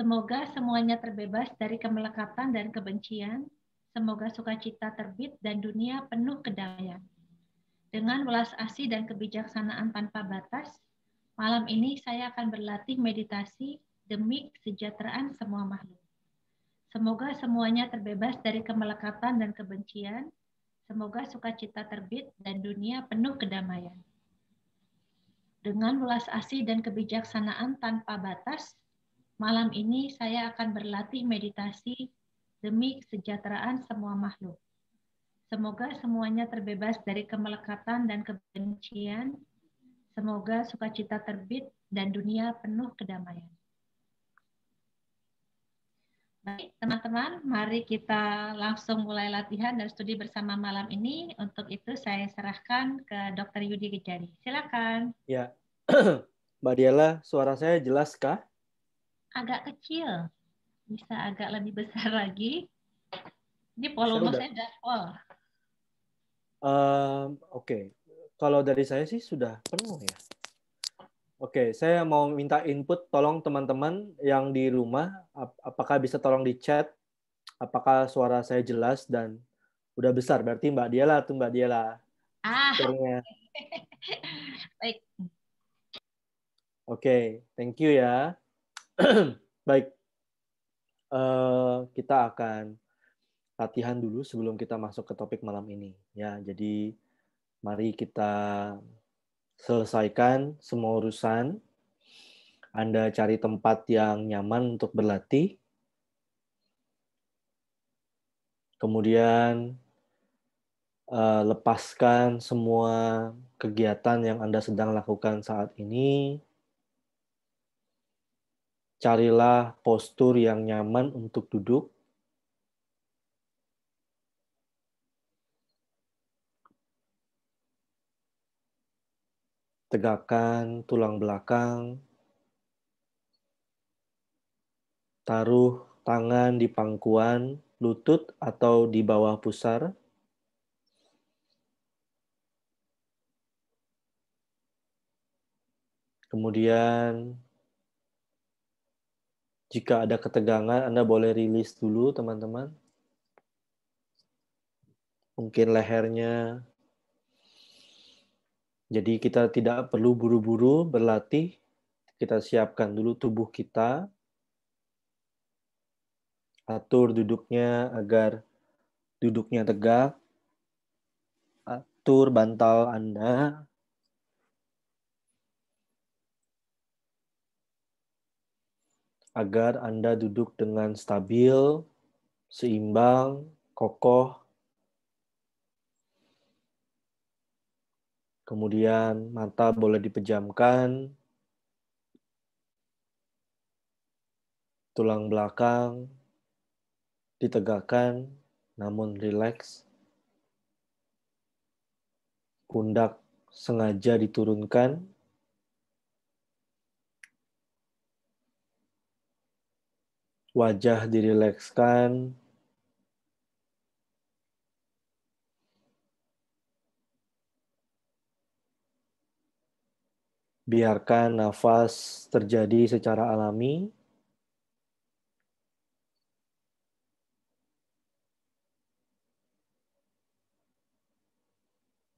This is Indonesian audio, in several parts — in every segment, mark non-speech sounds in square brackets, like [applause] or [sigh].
Semoga semuanya terbebas dari kemelekatan dan kebencian. Semoga sukacita terbit dan dunia penuh kedamaian. Dengan welas asih dan kebijaksanaan tanpa batas, malam ini saya akan berlatih meditasi demi kesejahteraan semua makhluk. Semoga semuanya terbebas dari kemelekatan dan kebencian. Semoga sukacita terbit dan dunia penuh kedamaian. Dengan belas asih dan kebijaksanaan tanpa batas, malam ini saya akan berlatih meditasi demi kesejahteraan semua makhluk. Semoga semuanya terbebas dari kemelekatan dan kebencian. Semoga sukacita terbit dan dunia penuh kedamaian. Baik, teman-teman, mari kita langsung mulai latihan dan studi bersama malam ini. Untuk itu saya serahkan ke Dr. Yudi Gejari. Silakan. Ya. [clears throat] Mbak Diela, suara saya jelas kah? Agak kecil. Bisa agak lebih besar [laughs] lagi. Ini volume saya udah full. Um, Oke. Okay. Kalau dari saya sih sudah penuh ya. Oke, saya mau minta input tolong teman-teman yang di rumah, apakah bisa tolong di chat, apakah suara saya jelas dan udah besar, berarti Mbak Diala tuh Mbak Diala. Ah. [laughs] Oke, thank you ya. [clears throat] Baik, uh, kita akan latihan dulu sebelum kita masuk ke topik malam ini. Ya, jadi mari kita selesaikan semua urusan. Anda cari tempat yang nyaman untuk berlatih. Kemudian eh, lepaskan semua kegiatan yang Anda sedang lakukan saat ini. Carilah postur yang nyaman untuk duduk. Tegakkan tulang belakang. Taruh tangan di pangkuan, lutut atau di bawah pusar. Kemudian jika ada ketegangan Anda boleh rilis dulu teman-teman. Mungkin lehernya, jadi kita tidak perlu buru-buru berlatih, kita siapkan dulu tubuh kita, atur duduknya agar duduknya tegak, atur bantal Anda, agar Anda duduk dengan stabil, seimbang, kokoh, Kemudian mata boleh dipejamkan, tulang belakang ditegakkan namun rileks. Pundak sengaja diturunkan. Wajah dirilekskan, biarkan nafas terjadi secara alami.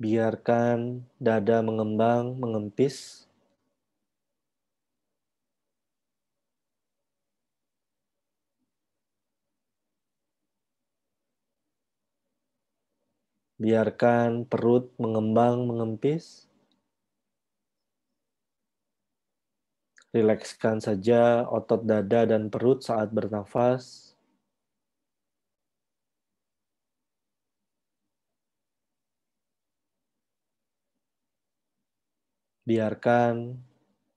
Biarkan dada mengembang, mengempis. Biarkan perut mengembang, mengempis. Rilekskan saja otot dada dan perut saat bernafas. Biarkan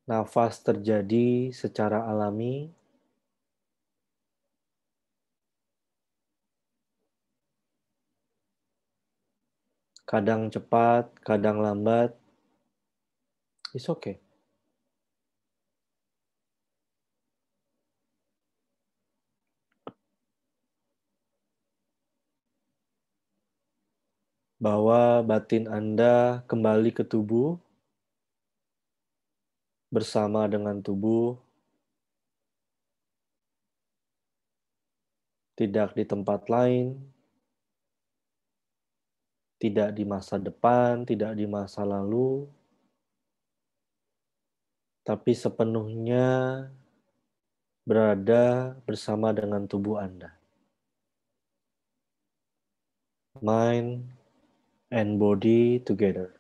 nafas terjadi secara alami. Kadang cepat, kadang lambat. It's okay. bahwa batin Anda kembali ke tubuh bersama dengan tubuh, tidak di tempat lain, tidak di masa depan, tidak di masa lalu, tapi sepenuhnya berada bersama dengan tubuh Anda. Mind and body together.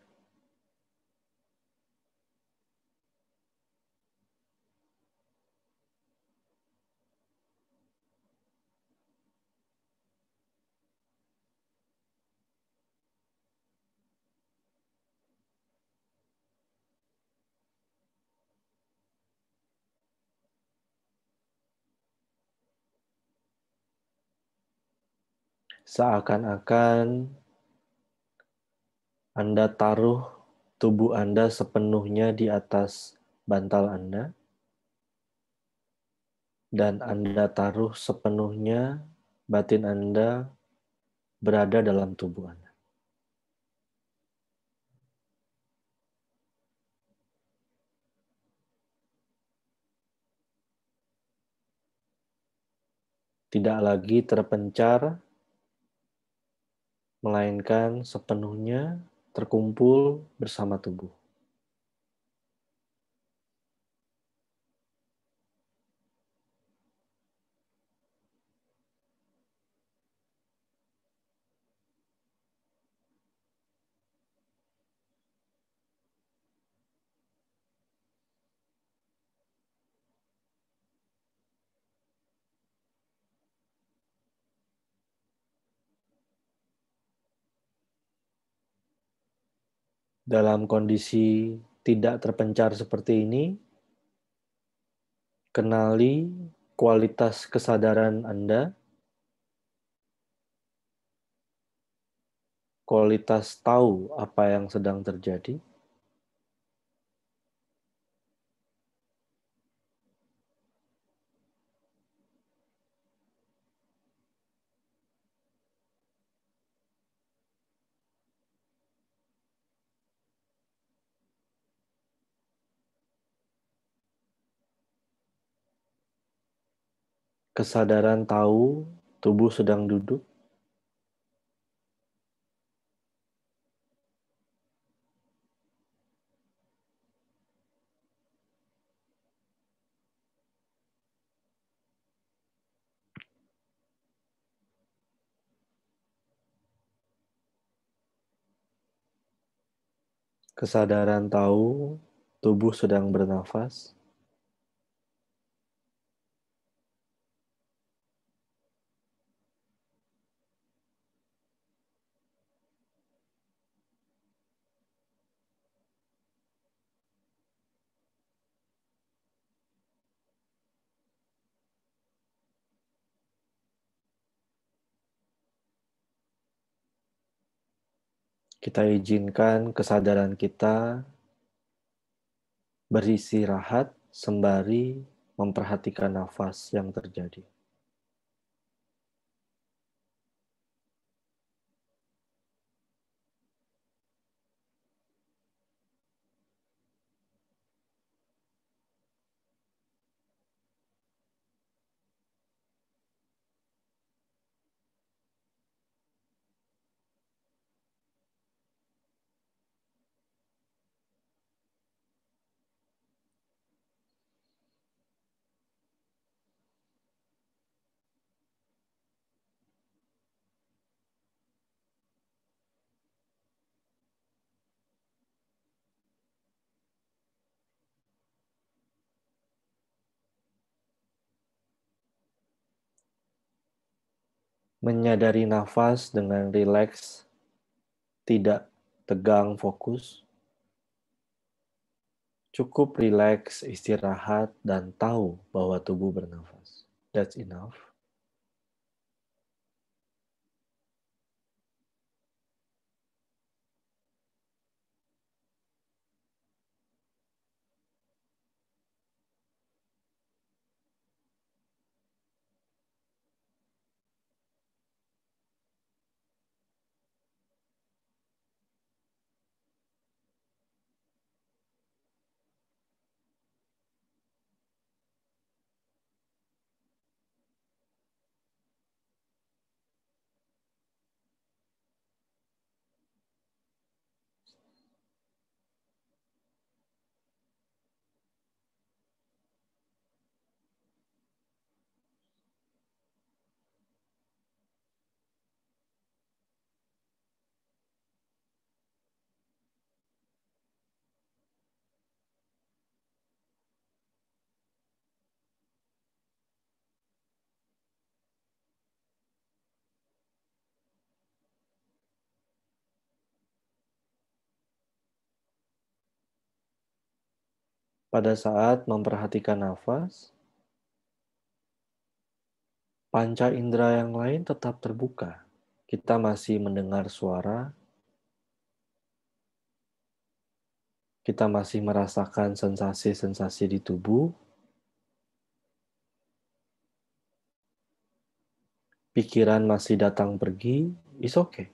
Seakan-akan anda taruh tubuh Anda sepenuhnya di atas bantal Anda dan Anda taruh sepenuhnya batin Anda berada dalam tubuh Anda. Tidak lagi terpencar, melainkan sepenuhnya terkumpul bersama tubuh. dalam kondisi tidak terpencar seperti ini, kenali kualitas kesadaran Anda, kualitas tahu apa yang sedang terjadi, kesadaran tahu tubuh sedang duduk, kesadaran tahu tubuh sedang bernafas. Kita izinkan kesadaran kita beristirahat sembari memperhatikan nafas yang terjadi. menyadari nafas dengan rileks, tidak tegang fokus. Cukup rileks, istirahat, dan tahu bahwa tubuh bernafas. That's enough. pada saat memperhatikan nafas, panca indera yang lain tetap terbuka. Kita masih mendengar suara, kita masih merasakan sensasi-sensasi di tubuh, pikiran masih datang pergi, is okay.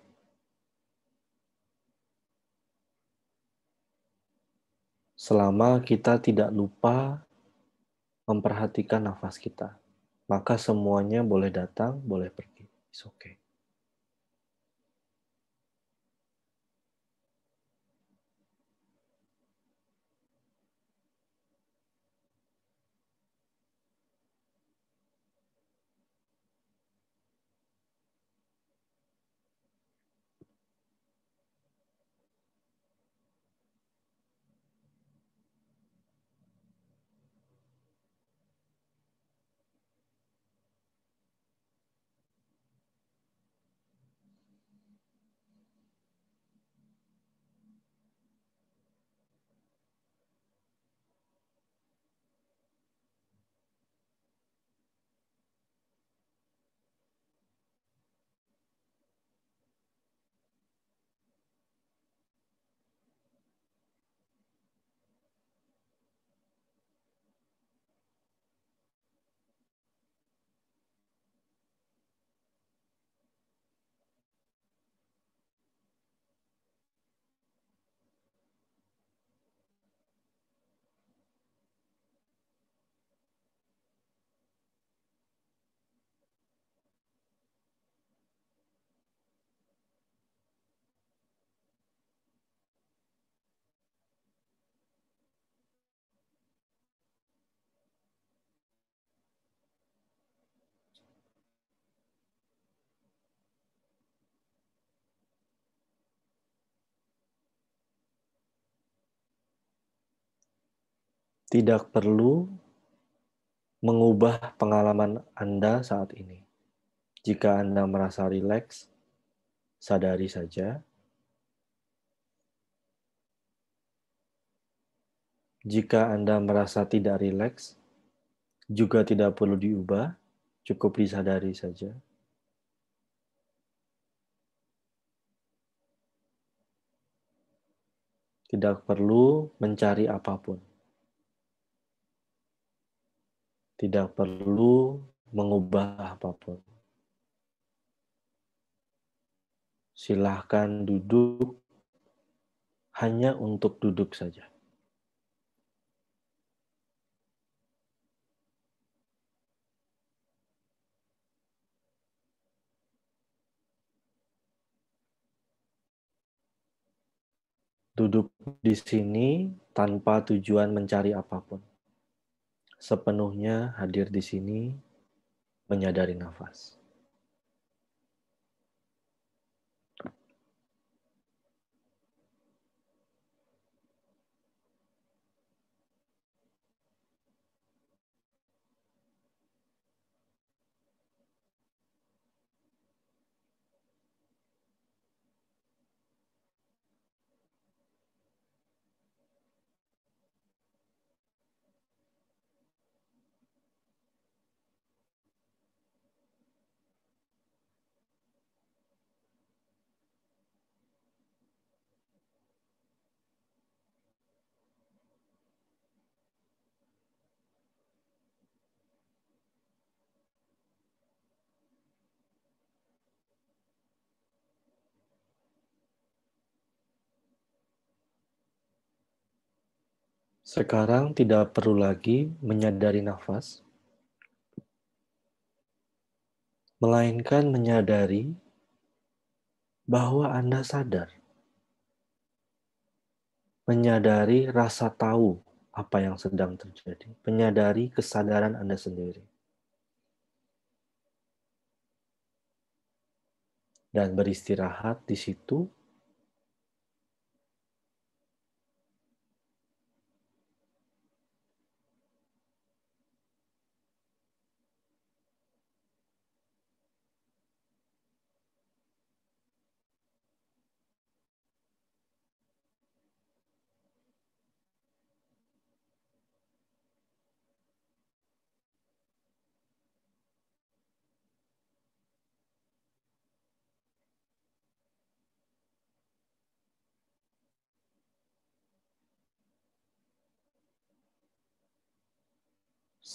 selama kita tidak lupa memperhatikan nafas kita. Maka semuanya boleh datang, boleh pergi. It's okay. tidak perlu mengubah pengalaman Anda saat ini. Jika Anda merasa rileks, sadari saja. Jika Anda merasa tidak rileks, juga tidak perlu diubah, cukup disadari saja. Tidak perlu mencari apapun. Tidak perlu mengubah apapun. Silahkan duduk hanya untuk duduk saja. duduk di sini tanpa tujuan mencari apapun sepenuhnya hadir di sini menyadari nafas. Sekarang tidak perlu lagi menyadari nafas, melainkan menyadari bahwa Anda sadar. Menyadari rasa tahu apa yang sedang terjadi, menyadari kesadaran Anda sendiri. Dan beristirahat di situ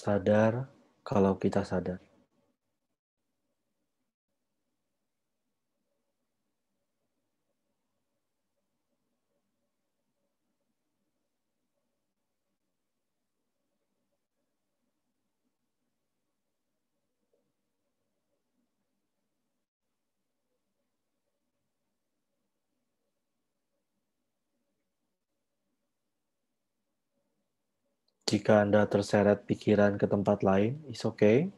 sadar kalau kita sadar. Jika Anda terseret pikiran ke tempat lain, is okay.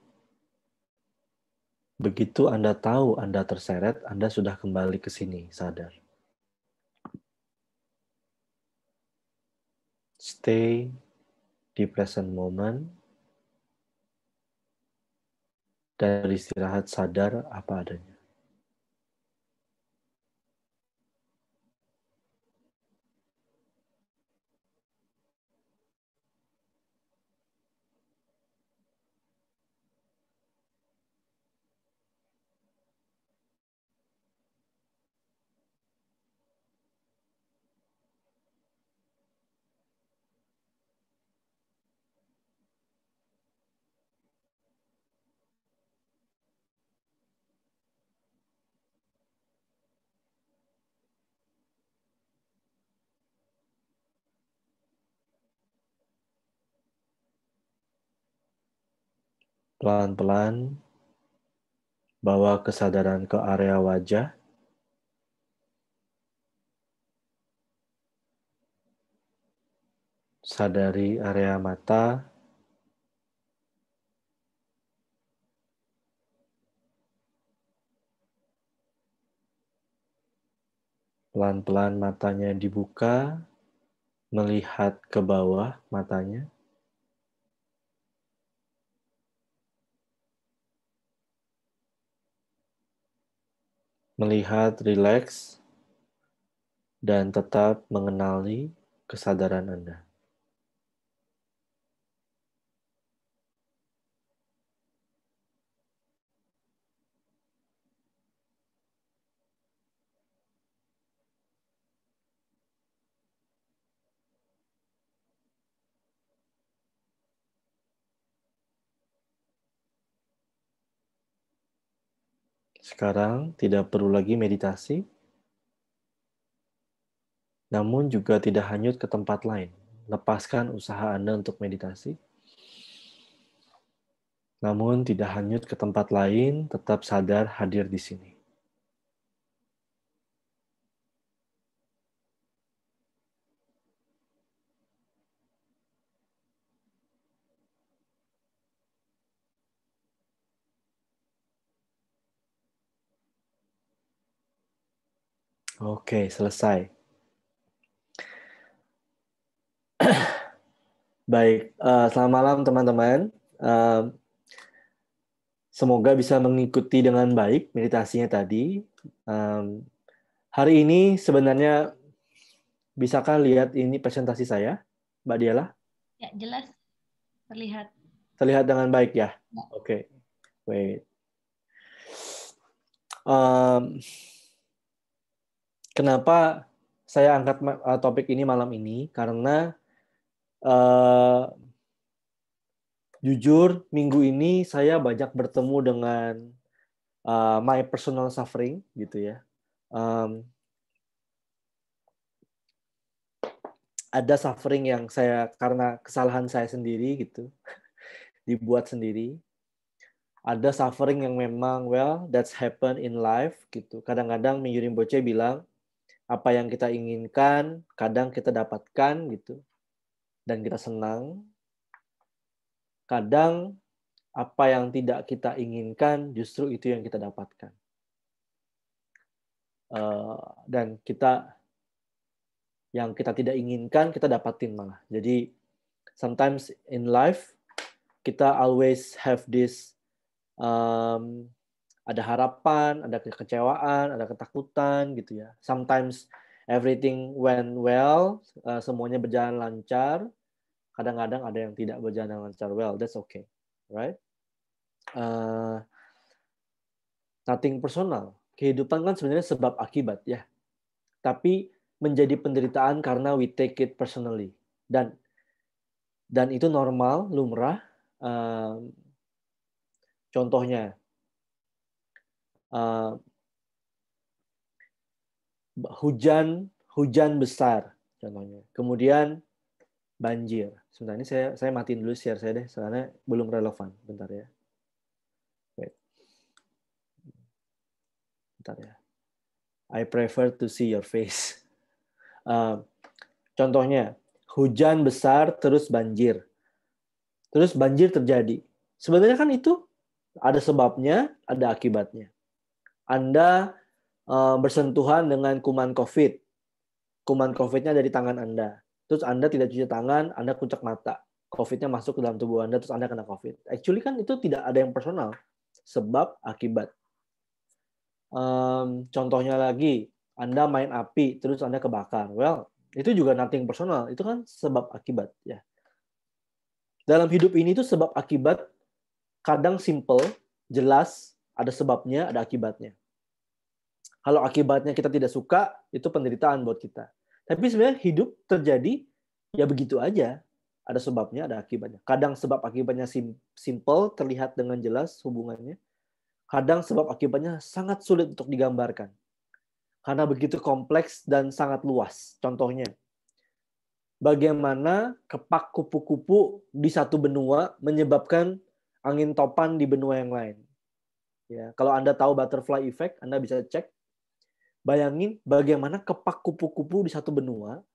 Begitu Anda tahu Anda terseret, Anda sudah kembali ke sini, sadar. Stay di present moment dan istirahat sadar apa adanya. Pelan-pelan bawa kesadaran ke area wajah. Sadari area mata. Pelan-pelan matanya dibuka, melihat ke bawah matanya. melihat rileks, dan tetap mengenali kesadaran Anda. Sekarang tidak perlu lagi meditasi, namun juga tidak hanyut ke tempat lain. Lepaskan usaha Anda untuk meditasi, namun tidak hanyut ke tempat lain, tetap sadar hadir di sini. Oke, selesai. [clears throat] Baik, uh, selamat malam teman-teman. Uh, semoga bisa mengikuti dengan baik meditasinya tadi. Um, hari ini sebenarnya bisakah lihat ini presentasi saya, Mbak Diala? Ya, jelas. Terlihat. Terlihat dengan baik ya? ya. Oke. Okay. Wait. Um, kenapa saya angkat eh, topik ini malam ini karena uh, jujur minggu ini saya banyak bertemu dengan uh, my personal suffering gitu ya. Um, ada suffering yang saya karena kesalahan saya sendiri gitu [laughs] dibuat sendiri ada suffering yang memang well that's happen in life gitu kadang-kadang Miyurin bocah bilang apa yang kita inginkan kadang kita dapatkan gitu dan kita senang kadang apa yang tidak kita inginkan justru itu yang kita dapatkan eh, dan kita yang kita tidak inginkan kita dapatin malah jadi sometimes in life kita always have this um, ada harapan, ada kekecewaan, ada ketakutan gitu ya. Sometimes everything went well, uh, semuanya berjalan lancar. Kadang-kadang ada yang tidak berjalan lancar well. That's okay, right? Uh, nothing personal. Kehidupan kan sebenarnya sebab akibat ya. Tapi menjadi penderitaan karena we take it personally dan dan itu normal lumrah. Uh, contohnya uh, hujan hujan besar contohnya. Kemudian banjir. Sebentar ini saya saya matiin dulu share saya deh, soalnya belum relevan. Bentar ya. Wait. Bentar ya. I prefer to see your face. Uh, [laughs] contohnya, hujan besar terus banjir. Terus banjir terjadi. Sebenarnya kan itu ada sebabnya, ada akibatnya. Anda eh, bersentuhan dengan kuman COVID. Kuman COVID-nya dari tangan Anda. Terus Anda tidak cuci tangan, Anda kuncak mata. COVID-nya masuk ke dalam tubuh Anda, terus Anda kena COVID. Actually kan itu tidak ada yang personal. Sebab, akibat. Um, contohnya lagi, Anda main api, terus Anda kebakar. Well, itu juga nothing personal. Itu kan sebab akibat. ya. Dalam hidup ini itu sebab akibat kadang simple, jelas, ada sebabnya, ada akibatnya. Kalau akibatnya kita tidak suka, itu penderitaan buat kita. Tapi sebenarnya hidup terjadi ya begitu aja. Ada sebabnya, ada akibatnya. Kadang sebab akibatnya sim simple, terlihat dengan jelas hubungannya. Kadang sebab akibatnya sangat sulit untuk digambarkan. Karena begitu kompleks dan sangat luas. Contohnya, bagaimana kepak kupu-kupu di satu benua menyebabkan angin topan di benua yang lain. Ya, kalau Anda tahu butterfly effect, Anda bisa cek Bayangin bagaimana kepak kupu-kupu di satu benua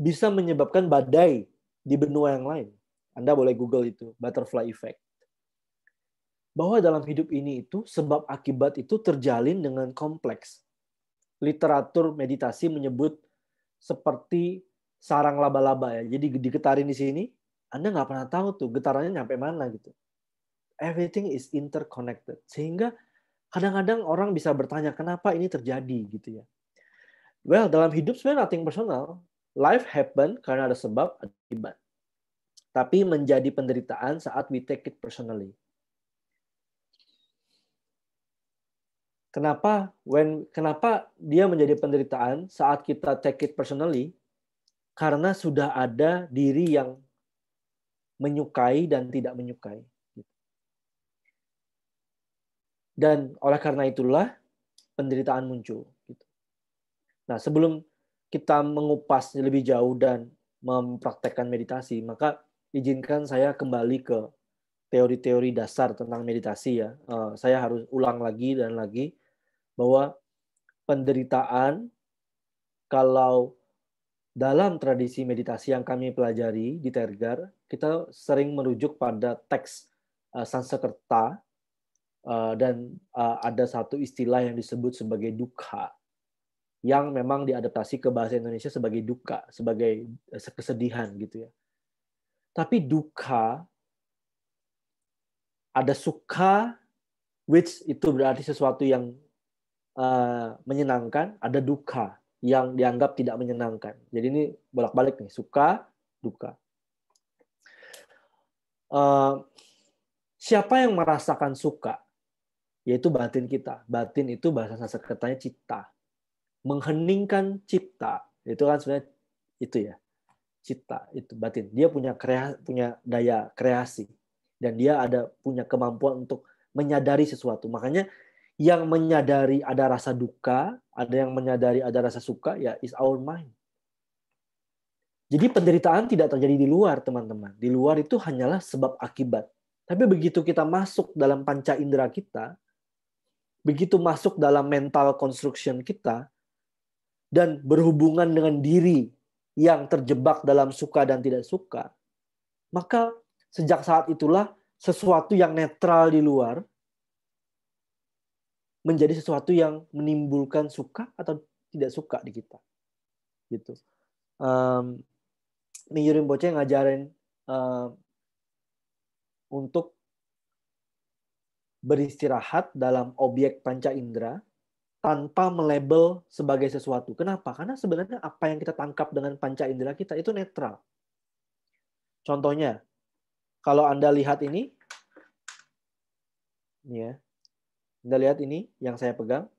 bisa menyebabkan badai di benua yang lain. Anda boleh Google itu, butterfly effect. Bahwa dalam hidup ini itu sebab akibat itu terjalin dengan kompleks. Literatur meditasi menyebut seperti sarang laba-laba ya. Jadi digetarin di sini, Anda nggak pernah tahu tuh getarannya nyampe mana gitu. Everything is interconnected. Sehingga Kadang-kadang orang bisa bertanya kenapa ini terjadi gitu ya. Well, dalam hidup sebenarnya nothing personal. Life happen karena ada sebab, akibat. Tapi menjadi penderitaan saat we take it personally. Kenapa when kenapa dia menjadi penderitaan saat kita take it personally? Karena sudah ada diri yang menyukai dan tidak menyukai. Dan oleh karena itulah penderitaan muncul. Gitu. Nah, sebelum kita mengupas lebih jauh dan mempraktekkan meditasi, maka izinkan saya kembali ke teori-teori dasar tentang meditasi ya. Eh, saya harus ulang lagi dan lagi bahwa penderitaan kalau dalam tradisi meditasi yang kami pelajari di Tergar, kita sering merujuk pada teks eh, Sansekerta Eh, dan eh, ada satu istilah yang disebut sebagai duka yang memang diadaptasi ke bahasa Indonesia sebagai duka, sebagai eh, kesedihan gitu ya. Tapi duka ada suka which itu berarti sesuatu yang uh, menyenangkan, ada duka yang dianggap tidak menyenangkan. Jadi ini bolak-balik nih, suka, duka. Uh, siapa yang merasakan suka? yaitu batin kita. Batin itu bahasa Sanskertanya cipta. Mengheningkan cipta, itu kan sebenarnya itu ya. Cipta itu batin. Dia punya krea, punya daya kreasi dan dia ada punya kemampuan untuk menyadari sesuatu. Makanya yang menyadari ada rasa duka, ada yang menyadari ada rasa suka, ya is our mind. Jadi penderitaan tidak terjadi di luar, teman-teman. Di luar itu hanyalah sebab akibat. Tapi begitu kita masuk dalam panca indera kita, begitu masuk dalam mental construction kita dan berhubungan dengan diri yang terjebak dalam suka dan tidak suka, maka sejak saat itulah sesuatu yang netral di luar menjadi sesuatu yang menimbulkan suka atau tidak suka di kita gitu um, Miyurin Boce ngajarin uh, untuk beristirahat dalam objek panca indera tanpa melebel sebagai sesuatu. Kenapa? Karena sebenarnya apa yang kita tangkap dengan panca indera kita itu netral. Contohnya, kalau Anda lihat ini, ya, Anda lihat ini yang saya pegang.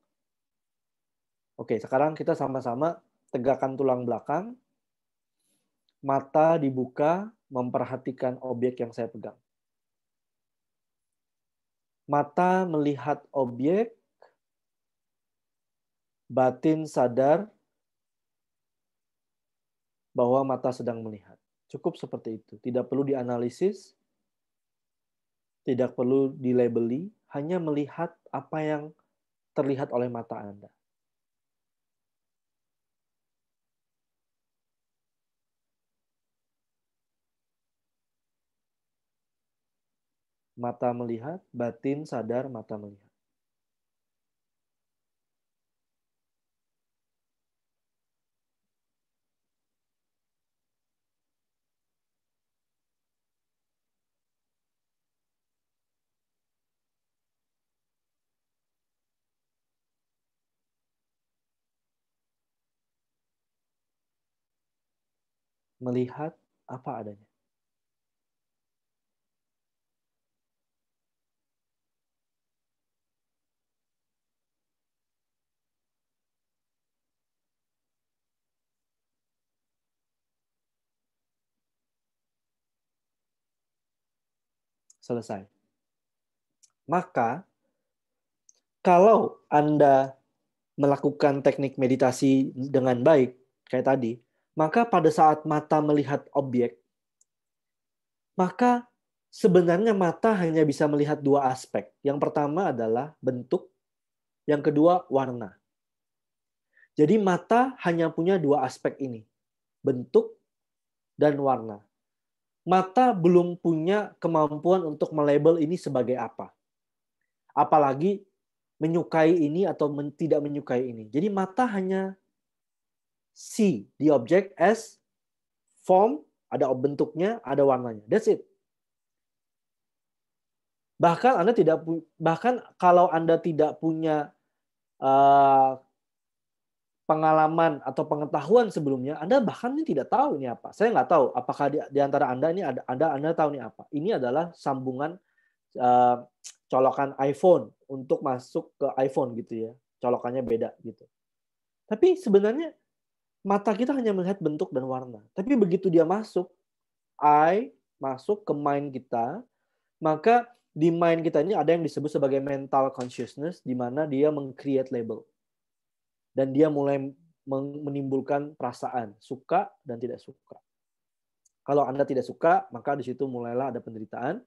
Oke, sekarang kita sama-sama tegakkan tulang belakang, mata dibuka, memperhatikan objek yang saya pegang. Mata melihat objek, batin sadar bahwa mata sedang melihat. Cukup seperti itu. Tidak perlu dianalisis, tidak perlu dilabeli, hanya melihat apa yang terlihat oleh mata Anda. mata melihat, batin sadar, mata melihat. melihat apa adanya. selesai. Maka kalau Anda melakukan teknik meditasi dengan baik kayak tadi, maka pada saat mata melihat objek, maka sebenarnya mata hanya bisa melihat dua aspek. Yang pertama adalah bentuk, yang kedua warna. Jadi mata hanya punya dua aspek ini, bentuk dan warna mata belum punya kemampuan untuk melabel ini sebagai apa. Apalagi menyukai ini atau men tidak menyukai ini. Jadi mata hanya see the object as form, ada bentuknya, ada warnanya. That's it. Bahkan Anda tidak bahkan kalau Anda tidak punya uh, pengalaman atau pengetahuan sebelumnya, Anda bahkan ini tidak tahu ini apa. Saya nggak tahu apakah di, di antara Anda ini ada Anda Anda tahu ini apa. Ini adalah sambungan uh, colokan iPhone untuk masuk ke iPhone gitu ya. Colokannya beda gitu. Tapi sebenarnya mata kita hanya melihat bentuk dan warna. Tapi begitu dia masuk, I masuk ke mind kita, maka di mind kita ini ada yang disebut sebagai mental consciousness di mana dia meng-create label dan dia mulai menimbulkan perasaan suka dan tidak suka. Kalau Anda tidak suka, maka di situ mulailah ada penderitaan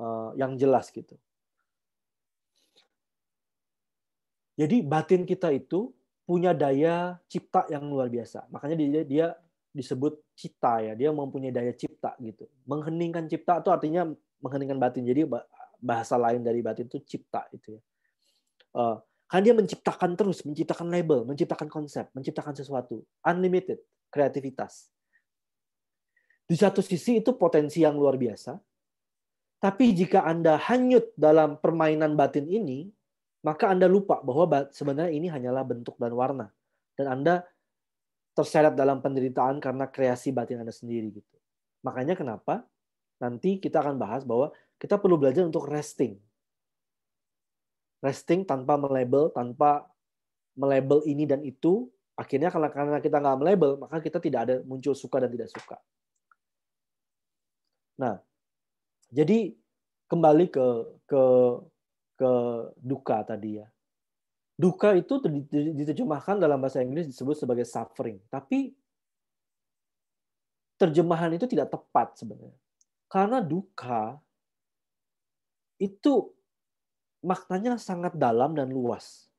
eh, yang jelas gitu. Jadi batin kita itu punya daya cipta yang luar biasa. Makanya dia, dia disebut cipta ya, dia mempunyai daya cipta gitu. Mengheningkan cipta itu artinya mengheningkan batin. Jadi bahasa lain dari batin itu cipta itu ya. eh, karena dia menciptakan terus, menciptakan label, menciptakan konsep, menciptakan sesuatu. Unlimited kreativitas. Di satu sisi itu potensi yang luar biasa, tapi jika Anda hanyut dalam permainan batin ini, maka Anda lupa bahwa sebenarnya ini hanyalah bentuk dan warna. Dan Anda terseret dalam penderitaan karena kreasi batin Anda sendiri. gitu. Makanya kenapa nanti kita akan bahas bahwa kita perlu belajar untuk resting, resting tanpa melabel, tanpa melabel ini dan itu, akhirnya karena kita nggak melabel, maka kita tidak ada muncul suka dan tidak suka. Nah, jadi kembali ke ke ke duka tadi ya. Duka itu diterjemahkan dalam bahasa Inggris disebut sebagai suffering, tapi terjemahan itu tidak tepat sebenarnya. Karena duka itu maknanya sangat dalam dan luas.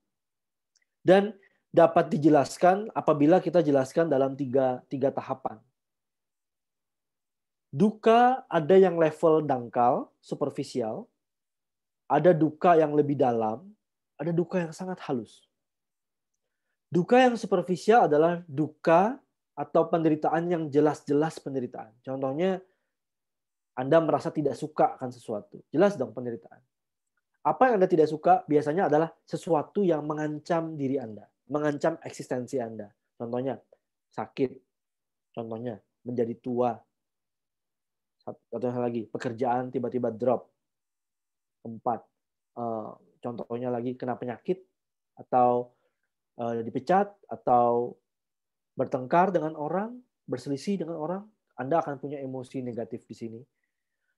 Dan dapat dijelaskan apabila kita jelaskan dalam tiga, tiga tahapan. Duka ada yang level dangkal, superficial, ada duka yang lebih dalam, ada duka yang sangat halus. Duka yang superficial adalah duka atau penderitaan yang jelas-jelas penderitaan. Contohnya, Anda merasa tidak suka akan sesuatu. Jelas dong penderitaan. Apa yang Anda tidak suka biasanya adalah sesuatu yang mengancam diri Anda, mengancam eksistensi Anda. Contohnya sakit, contohnya menjadi tua, contohnya lagi pekerjaan tiba-tiba drop. Empat, eh, contohnya lagi kena penyakit atau eh, dipecat atau bertengkar dengan orang, berselisih dengan orang, Anda akan punya emosi negatif di sini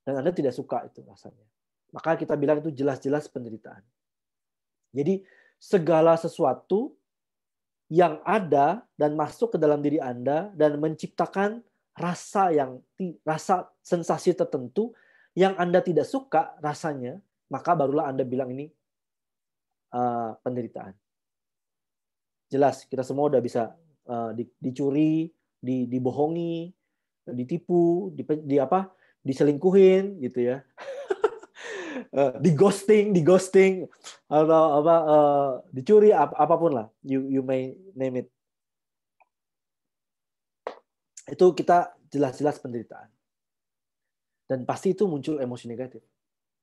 dan Anda tidak suka itu rasanya. Maka kita bilang itu jelas-jelas penderitaan. Jadi segala sesuatu yang ada dan masuk ke dalam diri Anda dan menciptakan rasa yang rasa sensasi tertentu yang Anda tidak suka rasanya, maka barulah Anda bilang ini uh, penderitaan. Jelas kita semua udah bisa uh, dicuri, di, dibohongi, ditipu, di, di apa? diselingkuhin gitu ya. Eh, di ghosting, di ghosting atau apa uh, dicuri ap apapun lah. You you may name it. Itu kita jelas-jelas penderitaan. Dan pasti itu muncul emosi negatif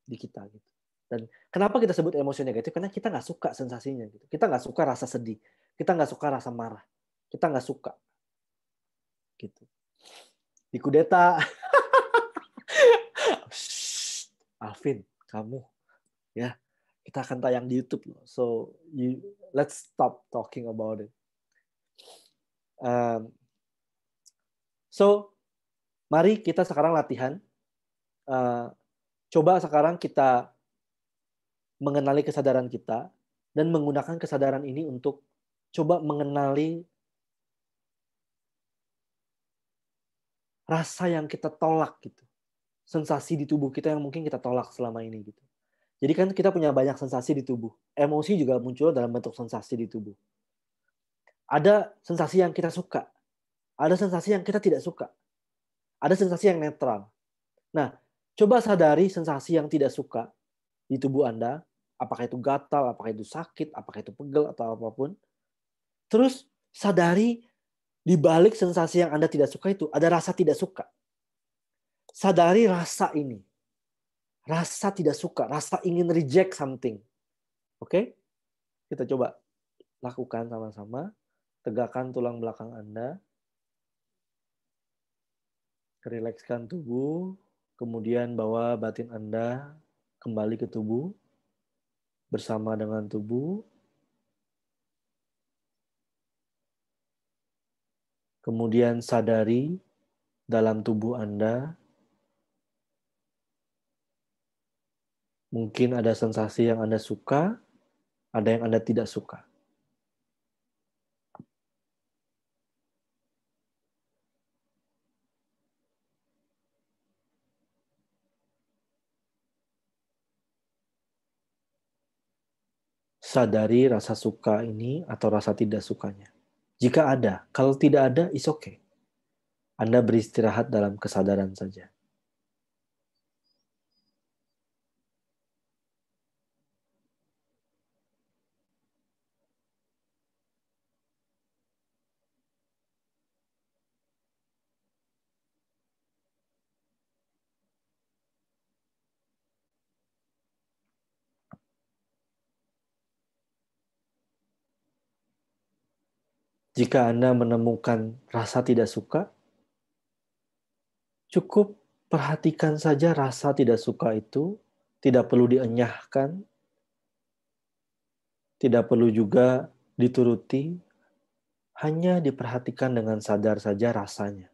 di kita gitu. Dan kenapa kita sebut emosi negatif? Karena kita nggak suka sensasinya gitu. Kita nggak suka rasa sedih. Kita nggak suka rasa marah. Kita nggak suka. Gitu. Di kudeta [laughs] Alvin, kamu ya kita akan tayang di YouTube loh so you let's stop talking about it um, so mari kita sekarang latihan uh, coba sekarang kita mengenali kesadaran kita dan menggunakan kesadaran ini untuk coba mengenali rasa yang kita tolak gitu sensasi di tubuh kita yang mungkin kita tolak selama ini gitu. Jadi kan kita punya banyak sensasi di tubuh. Emosi juga muncul dalam bentuk sensasi di tubuh. Ada sensasi yang kita suka, ada sensasi yang kita tidak suka. Ada sensasi yang netral. Nah, coba sadari sensasi yang tidak suka di tubuh Anda, apakah itu gatal, apakah itu sakit, apakah itu pegel atau apapun. Terus sadari di balik sensasi yang Anda tidak suka itu ada rasa tidak suka sadari rasa ini. Rasa tidak suka, rasa ingin reject something. Oke? Okay? Kita coba lakukan sama-sama. Tegakkan tulang belakang Anda. Rilekskan tubuh, kemudian bawa batin Anda kembali ke tubuh bersama dengan tubuh. Kemudian sadari dalam tubuh Anda Mungkin ada sensasi yang Anda suka, ada yang Anda tidak suka. sadari rasa suka ini atau rasa tidak sukanya. Jika ada, kalau tidak ada, is okay. Anda beristirahat dalam kesadaran saja. Jika Anda menemukan rasa tidak suka, cukup perhatikan saja rasa tidak suka itu, tidak perlu dienyahkan, tidak perlu juga dituruti, hanya diperhatikan dengan sadar saja rasanya.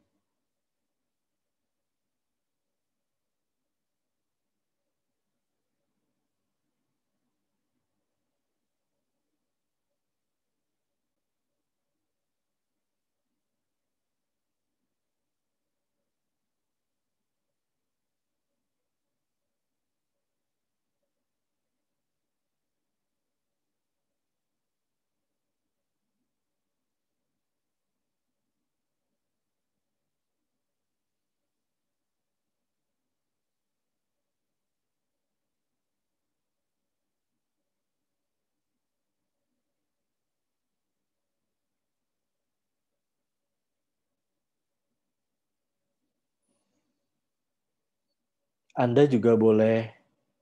Anda juga boleh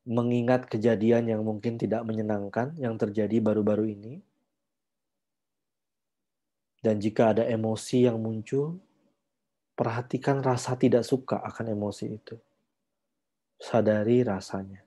mengingat kejadian yang mungkin tidak menyenangkan yang terjadi baru-baru ini. Dan jika ada emosi yang muncul, perhatikan rasa tidak suka akan emosi itu. Sadari rasanya.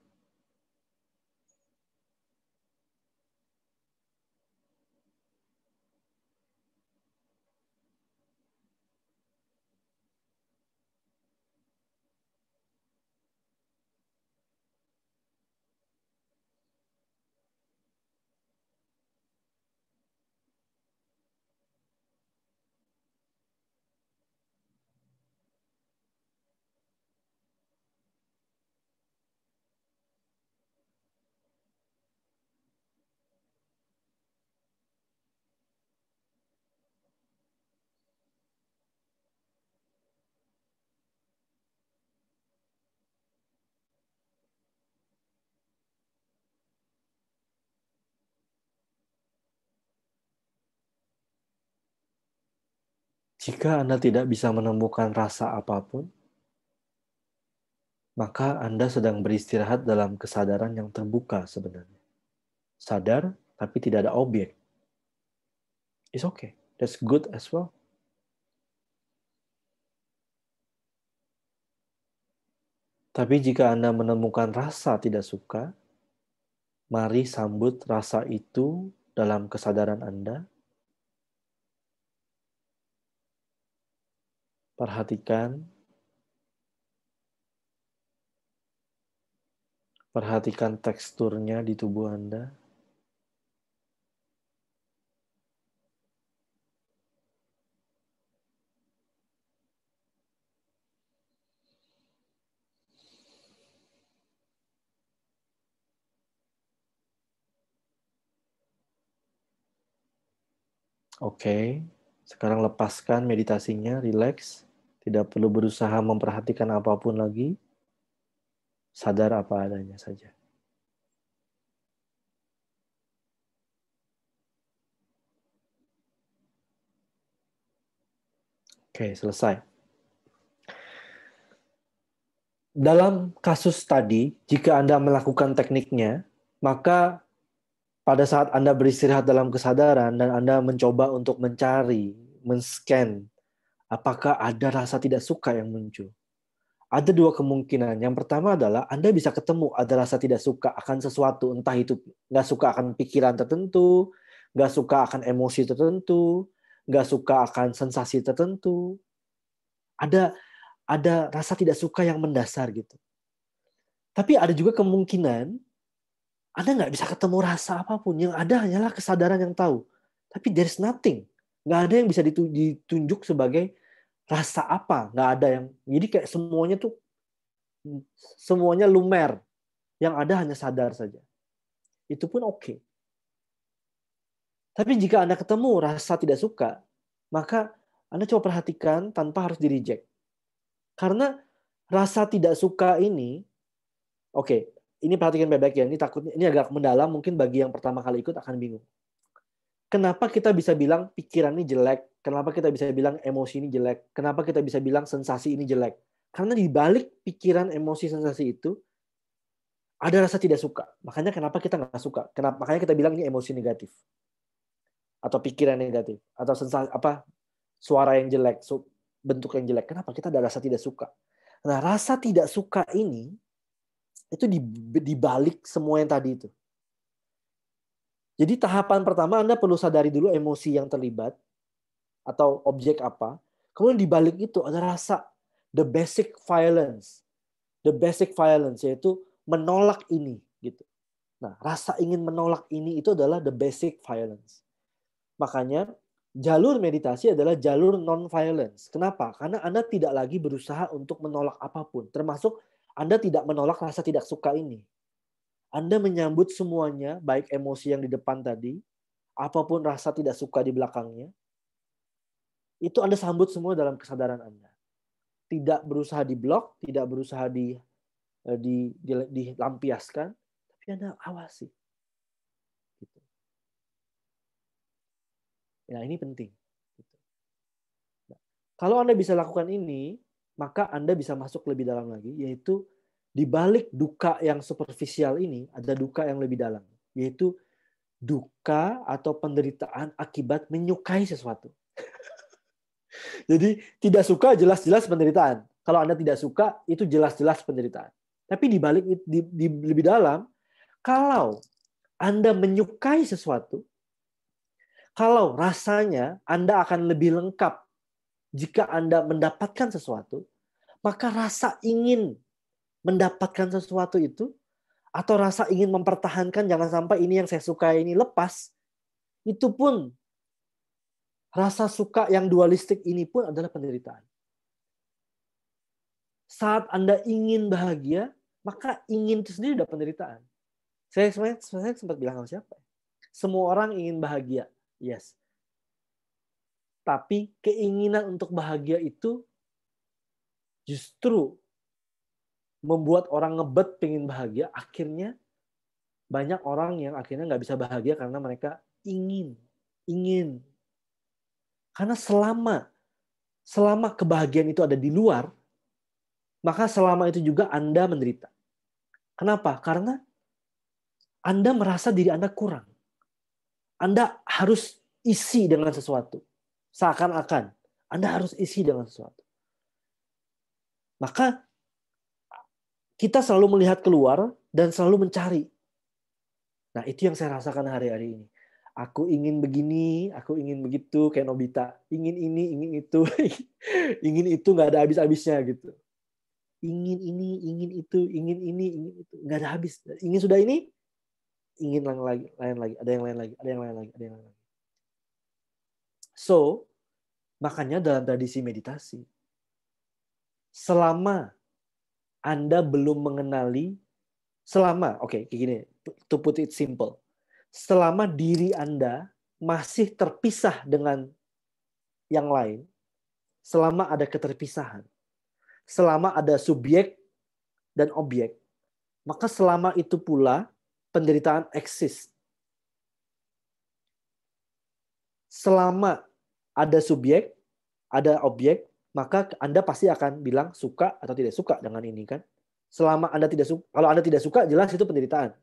Jika Anda tidak bisa menemukan rasa apapun, maka Anda sedang beristirahat dalam kesadaran yang terbuka sebenarnya. Sadar, tapi tidak ada objek. It's okay. That's good as well. Tapi jika Anda menemukan rasa tidak suka, mari sambut rasa itu dalam kesadaran Anda Perhatikan. Perhatikan teksturnya di tubuh Anda. Oke, okay. sekarang lepaskan meditasinya, relax tidak perlu berusaha memperhatikan apapun lagi, sadar apa adanya saja. Oke, selesai. Dalam kasus tadi, jika Anda melakukan tekniknya, maka pada saat Anda beristirahat dalam kesadaran dan Anda mencoba untuk mencari, men-scan apakah ada rasa tidak suka yang muncul? Ada dua kemungkinan. Yang pertama adalah Anda bisa ketemu ada rasa tidak suka akan sesuatu, entah itu nggak suka akan pikiran tertentu, nggak suka akan emosi tertentu, nggak suka akan sensasi tertentu. Ada ada rasa tidak suka yang mendasar gitu. Tapi ada juga kemungkinan Anda nggak bisa ketemu rasa apapun. Yang ada hanyalah kesadaran yang tahu. Tapi there's nothing. Nggak ada yang bisa ditunjuk sebagai rasa apa nggak ada yang jadi kayak semuanya tuh semuanya lumer yang ada hanya sadar saja itu pun oke okay. tapi jika anda ketemu rasa tidak suka maka anda coba perhatikan tanpa harus di reject karena rasa tidak suka ini oke okay, ini perhatikan bebek baik ya ini takutnya ini agak mendalam mungkin bagi yang pertama kali ikut akan bingung kenapa kita bisa bilang pikiran ini jelek, kenapa kita bisa bilang emosi ini jelek, kenapa kita bisa bilang sensasi ini jelek. Karena di balik pikiran, emosi, sensasi itu ada rasa tidak suka. Makanya kenapa kita nggak suka? Kenapa? Makanya kita bilang ini emosi negatif atau pikiran negatif atau sensasi apa suara yang jelek, bentuk yang jelek. Kenapa kita ada rasa tidak suka? Nah, rasa tidak suka ini itu di, di balik semua yang tadi itu. Jadi tahapan pertama Anda perlu sadari dulu emosi yang terlibat atau objek apa. Kemudian dibalik itu ada rasa the basic violence. The basic violence yaitu menolak ini gitu. Nah, rasa ingin menolak ini itu adalah the basic violence. Makanya jalur meditasi adalah jalur non-violence. Kenapa? Karena Anda tidak lagi berusaha untuk menolak apapun, termasuk Anda tidak menolak rasa tidak suka ini. Anda menyambut semuanya, baik emosi yang di depan tadi, apapun rasa tidak suka di belakangnya, itu Anda sambut semua dalam kesadaran Anda. Tidak berusaha diblok, tidak berusaha di, eh, di, di dilampiaskan, tapi Anda awasi. Gitu. Nah, ini penting. Gitu. Nah, kalau Anda bisa lakukan ini, maka Anda bisa masuk lebih dalam lagi, yaitu di balik duka yang superficial ini ada duka yang lebih dalam, yaitu duka atau penderitaan akibat menyukai sesuatu. [laughs] Jadi tidak suka jelas-jelas penderitaan. Kalau Anda tidak suka itu jelas-jelas penderitaan. Tapi di balik di, di lebih dalam, kalau Anda menyukai sesuatu, kalau rasanya Anda akan lebih lengkap jika Anda mendapatkan sesuatu, maka rasa ingin mendapatkan sesuatu itu atau rasa ingin mempertahankan jangan sampai ini yang saya suka ini lepas itu pun rasa suka yang dualistik ini pun adalah penderitaan. Saat Anda ingin bahagia, maka ingin itu sendiri sudah penderitaan. Saya sebenarnya, saya sempat bilang sama siapa? Ya? Semua orang ingin bahagia, yes. Tapi keinginan untuk bahagia itu justru membuat orang ngebet pengen bahagia, akhirnya banyak orang yang akhirnya nggak bisa bahagia karena mereka ingin, ingin. Karena selama selama kebahagiaan itu ada di luar, maka selama itu juga Anda menderita. Kenapa? Karena Anda merasa diri Anda kurang. Anda harus isi dengan sesuatu. Seakan-akan Anda harus isi dengan sesuatu. Maka kita selalu melihat keluar dan selalu mencari. Nah, itu yang saya rasakan hari-hari ini. Aku ingin begini, aku ingin begitu, kayak Nobita. Ingin ini, ingin itu, [laughs] ingin itu nggak ada habis-habisnya gitu. Ingin ini, ingin itu, ingin ini, ingin itu, nggak ada habis. Ingin sudah ini, ingin lain lagi, lain lagi, ada yang lain lagi, ada yang lain lagi, ada yang lain lagi. So, makanya dalam tradisi meditasi, selama anda belum mengenali selama, oke, okay, gini, to put it simple, selama diri Anda masih terpisah dengan yang lain, selama ada keterpisahan, selama ada subjek dan objek, maka selama itu pula penderitaan eksis. Selama ada subjek, ada objek, maka Anda pasti akan bilang suka atau tidak suka dengan ini kan. Selama Anda tidak suka, kalau Anda tidak suka jelas itu penderitaan.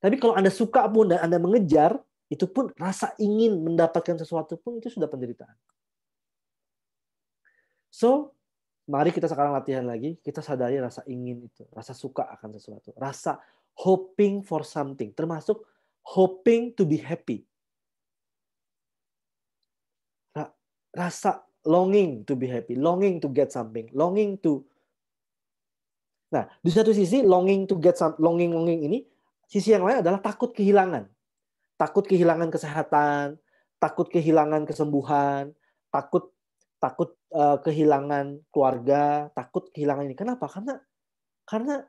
Tapi kalau Anda suka pun dan Anda mengejar, itu pun rasa ingin mendapatkan sesuatu pun itu sudah penderitaan. So, mari kita sekarang latihan lagi, kita sadari rasa ingin itu, rasa suka akan sesuatu, rasa hoping for something, termasuk hoping to be happy. Rasa longing to be happy, longing to get something, longing to Nah, di satu sisi longing to get some, longing longing ini sisi yang lain adalah takut kehilangan. Takut kehilangan kesehatan, takut kehilangan kesembuhan, takut takut uh, kehilangan keluarga, takut kehilangan ini. Kenapa? Karena karena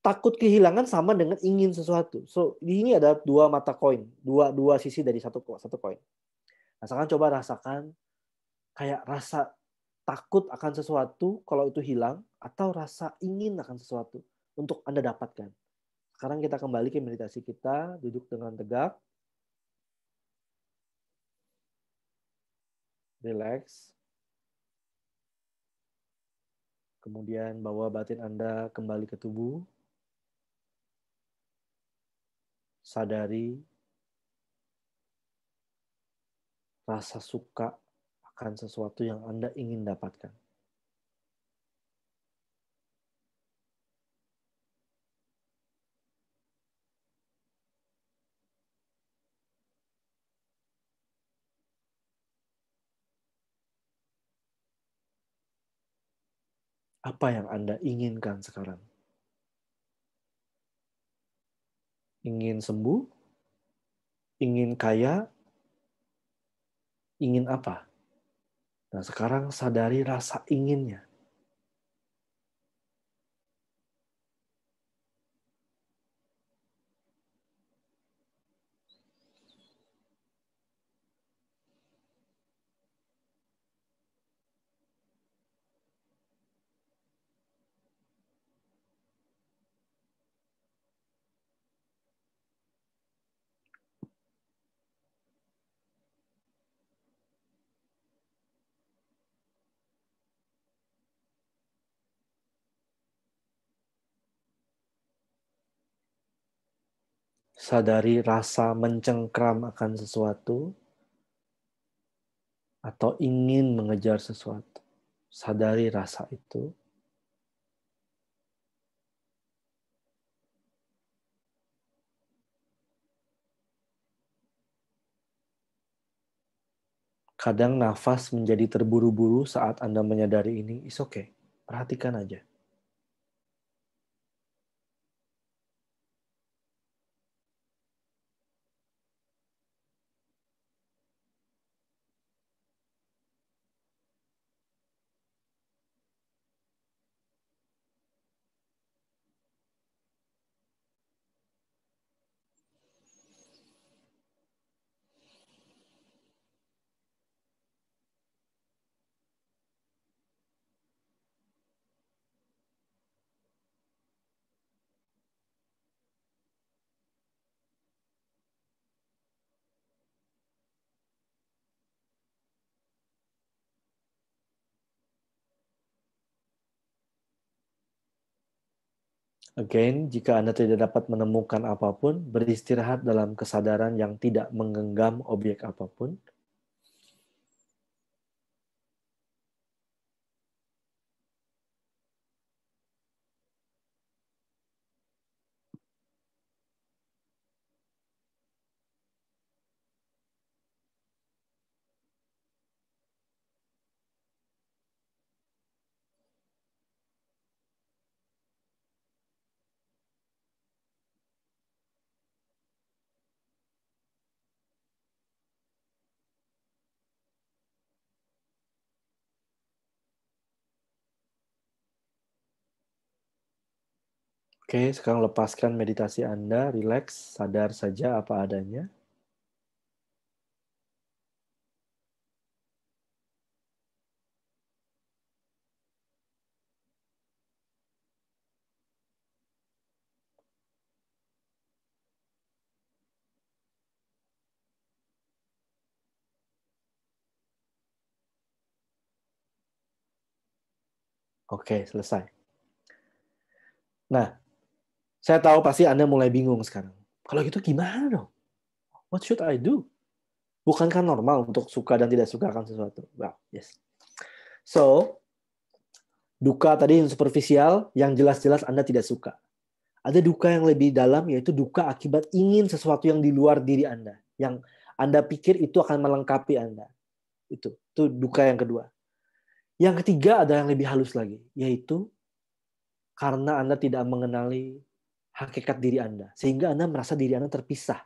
takut kehilangan sama dengan ingin sesuatu. So, ini ada dua mata koin, dua dua sisi dari satu satu koin. Nah, sekarang coba rasakan kayak rasa takut akan sesuatu kalau itu hilang atau rasa ingin akan sesuatu untuk Anda dapatkan. Sekarang kita kembali ke meditasi kita, duduk dengan tegak. Relax. Kemudian bawa batin Anda kembali ke tubuh. Sadari rasa suka akan sesuatu yang Anda ingin dapatkan. Apa yang Anda inginkan sekarang? Ingin sembuh? Ingin kaya? Ingin apa? Nah sekarang sadari rasa inginnya. sadari rasa mencengkram akan sesuatu atau ingin mengejar sesuatu. Sadari rasa itu. Kadang nafas menjadi terburu-buru saat Anda menyadari ini, is okay. Perhatikan aja. Again, jika Anda tidak dapat menemukan apapun, beristirahat dalam kesadaran yang tidak menggenggam objek apapun. Oke, sekarang lepaskan meditasi Anda, relax, sadar saja apa adanya. Oke, selesai. Nah, saya tahu pasti Anda mulai bingung sekarang. Kalau gitu gimana dong? What should I do? Bukankah normal untuk suka dan tidak suka akan sesuatu? Wow, yes. So, duka tadi yang superficial, yang jelas-jelas Anda tidak suka. Ada duka yang lebih dalam, yaitu duka akibat ingin sesuatu yang di luar diri Anda. Yang Anda pikir itu akan melengkapi Anda. Itu, itu duka yang kedua. Yang ketiga ada yang lebih halus lagi, yaitu karena Anda tidak mengenali hakikat diri Anda, sehingga Anda merasa diri Anda terpisah,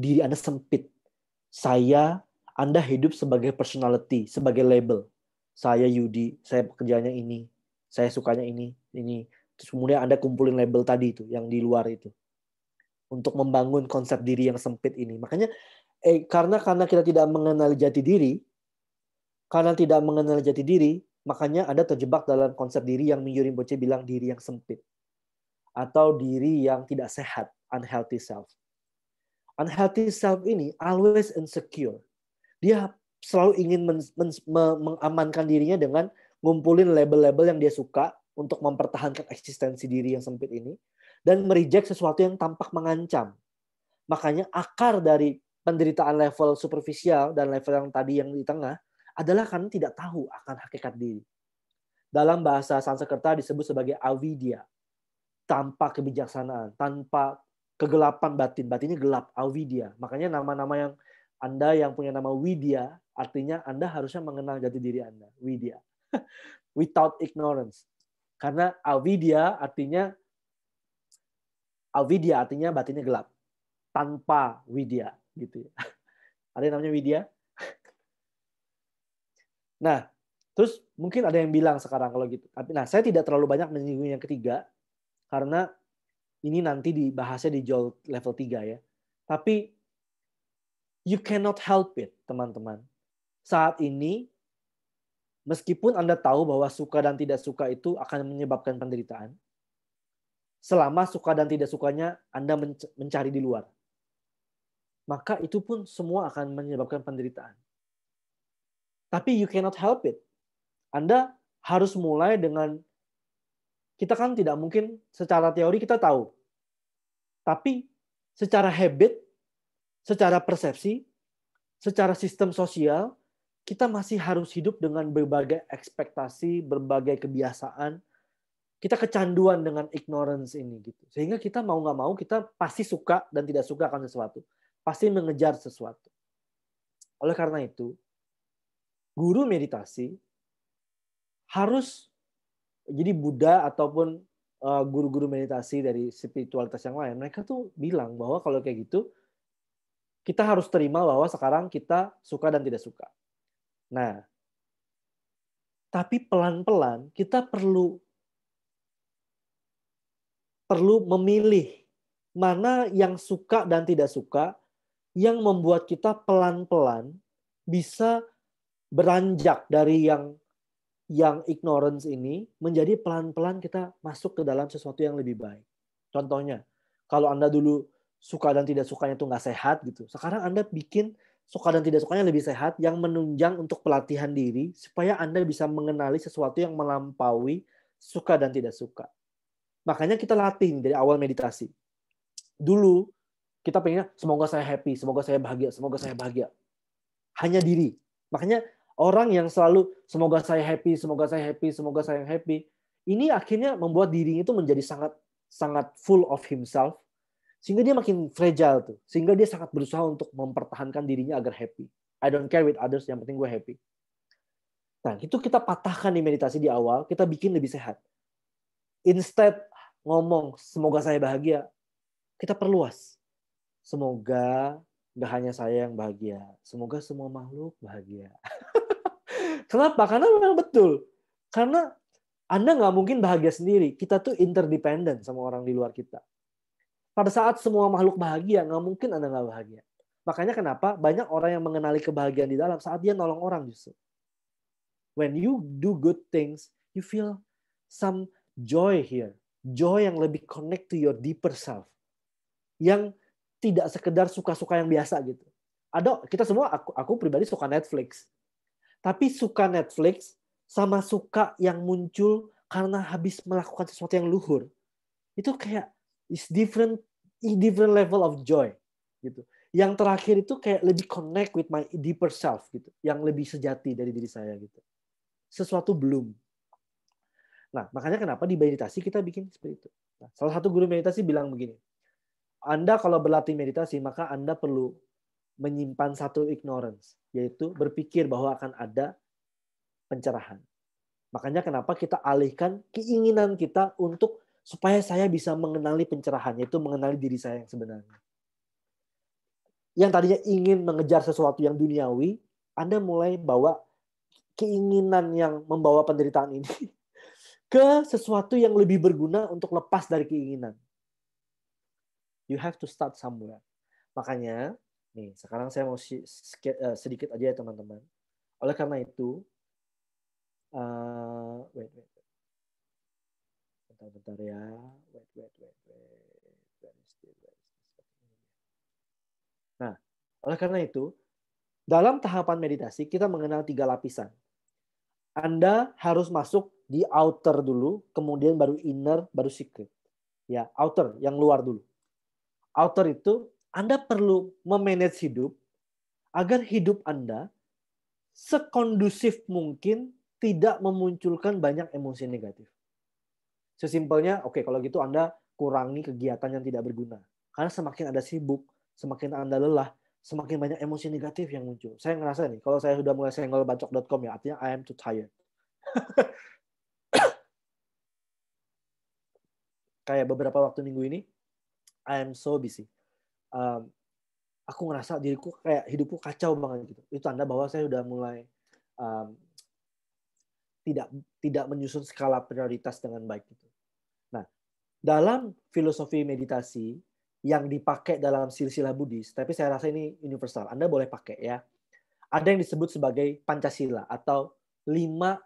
diri Anda sempit. Saya, Anda hidup sebagai personality, sebagai label. Saya Yudi, saya pekerjaannya ini, saya sukanya ini, ini. Terus kemudian Anda kumpulin label tadi itu, yang di luar itu. Untuk membangun konsep diri yang sempit ini. Makanya, eh, karena karena kita tidak mengenal jati diri, karena tidak mengenal jati diri, makanya Anda terjebak dalam konsep diri yang Minyu Rinpoche bilang diri yang sempit atau diri yang tidak sehat, unhealthy self. Unhealthy self ini always insecure. Dia selalu ingin men men mengamankan dirinya dengan ngumpulin label-label yang dia suka untuk mempertahankan eksistensi diri yang sempit ini dan mereject sesuatu yang tampak mengancam. Makanya akar dari penderitaan level superficial dan level yang tadi yang di tengah adalah karena tidak tahu akan hakikat diri. Dalam bahasa Sanskerta disebut sebagai avidya tanpa kebijaksanaan, tanpa kegelapan batin. Batinnya gelap, awidya. Makanya nama-nama yang Anda yang punya nama Widya, artinya Anda harusnya mengenal jati diri Anda, Widya. [laughs] Without ignorance. Karena awidya artinya awidya artinya batinnya gelap. Tanpa widya gitu ya. [laughs] Ada yang namanya widya? [laughs] Nah, terus mungkin ada yang bilang sekarang kalau gitu. Nah, saya tidak terlalu banyak menyinggung yang ketiga karena ini nanti dibahasnya di jol level 3 ya. Tapi you cannot help it, teman-teman. Saat ini meskipun Anda tahu bahwa suka dan tidak suka itu akan menyebabkan penderitaan, selama suka dan tidak sukanya Anda mencari di luar, maka itu pun semua akan menyebabkan penderitaan. Tapi you cannot help it. Anda harus mulai dengan kita kan tidak mungkin secara teori kita tahu. Tapi secara habit, secara persepsi, secara sistem sosial, kita masih harus hidup dengan berbagai ekspektasi, berbagai kebiasaan. Kita kecanduan dengan ignorance ini gitu. Sehingga kita mau nggak mau kita pasti suka dan tidak suka akan sesuatu, pasti mengejar sesuatu. Oleh karena itu, guru meditasi harus jadi Buddha ataupun eh, guru-guru meditasi dari spiritualitas yang lain, mereka tuh bilang bahwa kalau kayak gitu kita harus terima bahwa sekarang kita suka dan tidak suka. Nah, tapi pelan-pelan kita perlu perlu memilih mana yang suka dan tidak suka yang membuat kita pelan-pelan bisa beranjak dari yang yang ignorance ini menjadi pelan-pelan kita masuk ke dalam sesuatu yang lebih baik. Contohnya, kalau Anda dulu suka dan tidak sukanya itu nggak sehat gitu. Sekarang Anda bikin suka dan tidak sukanya lebih sehat yang menunjang untuk pelatihan diri supaya Anda bisa mengenali sesuatu yang melampaui suka dan tidak suka. Makanya kita latih dari awal meditasi. Dulu kita pengen semoga saya happy, semoga saya bahagia, semoga saya bahagia. Hanya diri. Makanya Orang yang selalu semoga saya happy, semoga saya happy, semoga saya happy. Ini akhirnya membuat dirinya itu menjadi sangat sangat full of himself sehingga dia makin fragile tuh. Sehingga dia sangat berusaha untuk mempertahankan dirinya agar happy. I don't care with others, yang penting gue happy. Nah, itu kita patahkan di meditasi di awal, kita bikin lebih sehat. Instead ngomong semoga saya bahagia, kita perluas. Semoga gak hanya saya yang bahagia, semoga semua makhluk bahagia. [laughs] Kenapa? Karena memang betul. Karena Anda nggak mungkin bahagia sendiri. Kita tuh interdependent sama orang di luar kita. Pada saat semua makhluk bahagia, nggak mungkin Anda nggak bahagia. Makanya kenapa banyak orang yang mengenali kebahagiaan di dalam saat dia nolong orang justru. When you do good things, you feel some joy here. Joy yang lebih connect to your deeper self. Yang tidak sekedar suka-suka yang biasa gitu. Ada kita semua aku, aku pribadi suka Netflix. Tapi suka Netflix sama suka yang muncul karena habis melakukan sesuatu yang luhur. Itu kayak is different different level of joy gitu. Yang terakhir itu kayak lebih connect with my deeper self gitu, yang lebih sejati dari diri saya gitu. Sesuatu belum. Nah, makanya kenapa di meditasi kita bikin seperti itu. Nah, salah satu guru meditasi bilang begini, Anda kalau berlatih meditasi, maka Anda perlu menyimpan satu ignorance, yaitu berpikir bahwa akan ada pencerahan. Makanya kenapa kita alihkan keinginan kita untuk supaya saya bisa mengenali pencerahan, yaitu mengenali diri saya yang sebenarnya. Yang tadinya ingin mengejar sesuatu yang duniawi, Anda mulai bawa keinginan yang membawa penderitaan ini [laughs] ke sesuatu yang lebih berguna untuk lepas dari keinginan. You have to start somewhere. Makanya Nih, sekarang saya mau eh, sedikit aja ya teman-teman. Oleh karena itu, uh, wait, wait, wait. Bentar, bentar ya. Wait, wait, wait, wait. Nah, oleh karena itu, dalam tahapan meditasi kita mengenal tiga lapisan. Anda harus masuk di outer dulu, kemudian baru inner, baru secret. Ya, outer yang luar dulu. Outer itu anda perlu memanage hidup agar hidup Anda sekondusif mungkin tidak memunculkan banyak emosi negatif. Sesimpelnya, oke okay, kalau gitu Anda kurangi kegiatan yang tidak berguna. Karena semakin Anda sibuk, semakin Anda lelah, semakin banyak emosi negatif yang muncul. Saya ngerasa nih, kalau saya sudah mulai bacok.com ya, artinya I am too tired. [coughs] Kayak beberapa waktu minggu ini, I am so busy um, aku ngerasa diriku kayak hidupku kacau banget gitu. Itu tanda bahwa saya sudah mulai um, tidak tidak menyusun skala prioritas dengan baik gitu. Nah, dalam filosofi meditasi yang dipakai dalam silsilah Buddhis, tapi saya rasa ini universal. Anda boleh pakai ya. Ada yang disebut sebagai Pancasila atau lima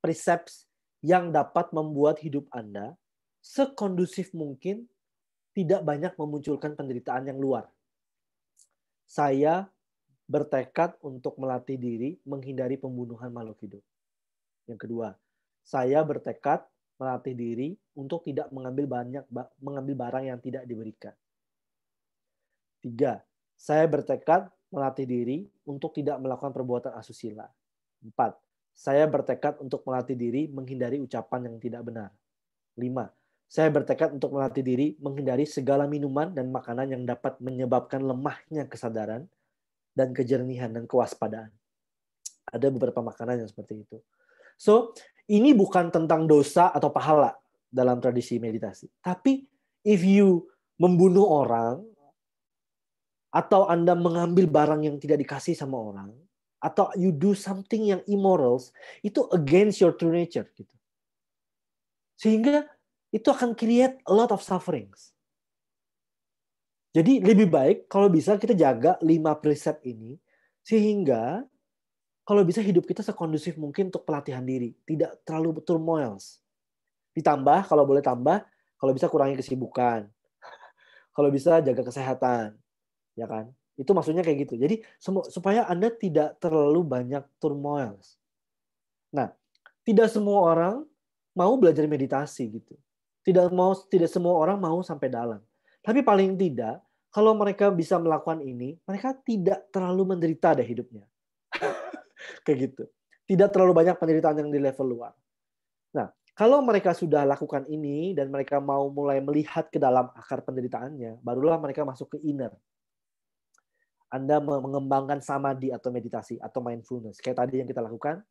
precepts yang dapat membuat hidup Anda sekondusif mungkin tidak banyak memunculkan penderitaan yang luar. Saya bertekad untuk melatih diri menghindari pembunuhan makhluk hidup. Yang kedua, saya bertekad melatih diri untuk tidak mengambil banyak mengambil barang yang tidak diberikan. Tiga, saya bertekad melatih diri untuk tidak melakukan perbuatan asusila. Empat, saya bertekad untuk melatih diri menghindari ucapan yang tidak benar. Lima, saya bertekad untuk melatih diri menghindari segala minuman dan makanan yang dapat menyebabkan lemahnya kesadaran dan kejernihan dan kewaspadaan. Ada beberapa makanan yang seperti itu. So, ini bukan tentang dosa atau pahala dalam tradisi meditasi. Tapi if you membunuh orang atau Anda mengambil barang yang tidak dikasih sama orang atau you do something yang immoral itu against your true nature gitu. Sehingga itu akan create a lot of sufferings. Jadi lebih baik kalau bisa kita jaga lima preset ini sehingga kalau bisa hidup kita sekondusif mungkin untuk pelatihan diri, tidak terlalu turmoils. Ditambah kalau boleh tambah, kalau bisa kurangi kesibukan. [laughs] kalau bisa jaga kesehatan, ya kan? Itu maksudnya kayak gitu. Jadi supaya Anda tidak terlalu banyak turmoils. Nah, tidak semua orang mau belajar meditasi gitu. Tidak mau tidak semua orang mau sampai dalam. Tapi paling tidak kalau mereka bisa melakukan ini, mereka tidak terlalu menderita deh hidupnya. [laughs] Kayak gitu. Tidak terlalu banyak penderitaan yang di level luar. Nah, kalau mereka sudah lakukan ini dan mereka mau mulai melihat ke dalam akar penderitaannya, barulah mereka masuk ke inner. Anda mengembangkan samadhi atau meditasi atau mindfulness. Kayak tadi yang kita lakukan,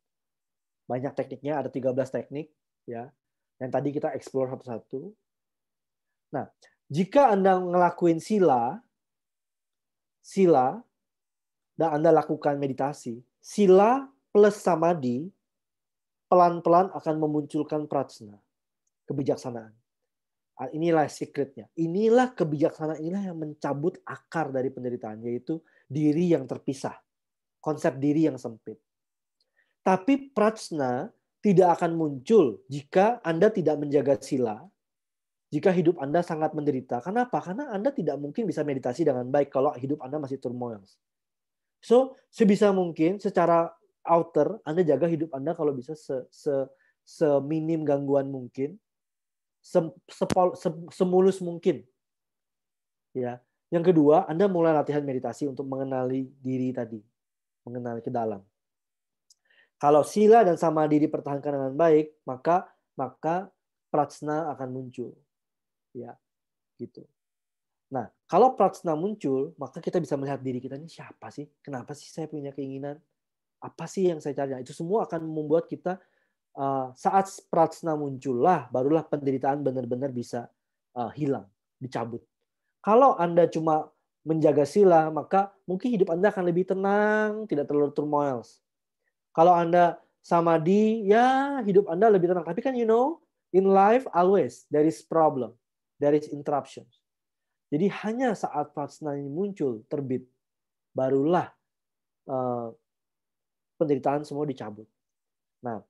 banyak tekniknya, ada 13 teknik. ya yang tadi kita explore satu-satu. Nah, jika Anda ngelakuin sila, sila, dan Anda lakukan meditasi, sila plus samadhi pelan-pelan akan memunculkan prajna, kebijaksanaan. Ah, inilah secretnya. Inilah kebijaksanaan inilah yang mencabut akar dari penderitaan, yaitu diri yang terpisah, konsep diri yang sempit. Tapi prajna tidak akan muncul jika Anda tidak menjaga sila, jika hidup Anda sangat menderita. Kenapa? Karena Anda tidak mungkin bisa meditasi dengan baik kalau hidup Anda masih turmoil. So, sebisa mungkin secara outer Anda jaga hidup Anda kalau bisa se, se seminim gangguan mungkin, se, se, semulus mungkin. Ya. Yang kedua, Anda mulai latihan meditasi untuk mengenali diri tadi, mengenali ke dalam. Kalau sila dan sama diri pertahankan dengan baik, maka maka prajna akan muncul. Ya, gitu. Nah, kalau prajna muncul, maka kita bisa melihat diri kita ini siapa sih? Kenapa sih saya punya keinginan? Apa sih yang saya cari? Nah, itu semua akan membuat kita uh, saat prajna muncullah, barulah penderitaan benar-benar bisa eh, hilang, dicabut. Kalau Anda cuma menjaga sila, maka mungkin hidup Anda akan lebih tenang, tidak terlalu turmoil. Kalau Anda di ya hidup Anda lebih tenang. Tapi kan you know, in life always there is problem, there is interruptions. Jadi hanya saat prasna ini muncul, terbit, barulah uh, penderitaan semua dicabut. Nah,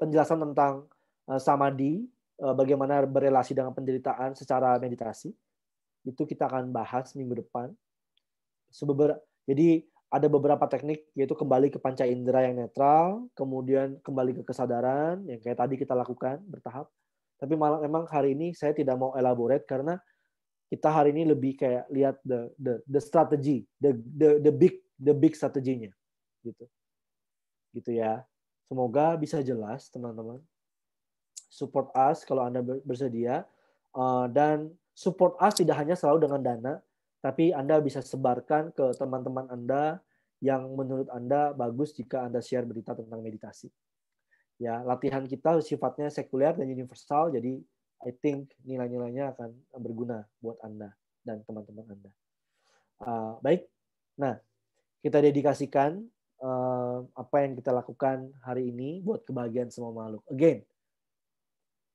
penjelasan tentang eh, samadhi, eh, bagaimana berrelasi dengan penderitaan secara meditasi, itu kita akan bahas minggu depan. jadi ada beberapa teknik yaitu kembali ke panca indera yang netral, kemudian kembali ke kesadaran yang kayak tadi kita lakukan bertahap. Tapi malah memang hari ini saya tidak mau elaborate karena kita hari ini lebih kayak lihat the the the strategy, the the the big the big strateginya gitu. Gitu ya. Semoga bisa jelas teman-teman. Support us kalau Anda bersedia eh, dan support us tidak hanya selalu dengan dana, tapi Anda bisa sebarkan ke teman-teman Anda yang menurut Anda bagus jika Anda share berita tentang meditasi. Ya, latihan kita sifatnya sekuler dan universal, jadi I think nilai-nilainya akan berguna buat Anda dan teman-teman Anda. Uh, baik, nah kita dedikasikan uh, apa yang kita lakukan hari ini buat kebahagiaan semua makhluk. Again,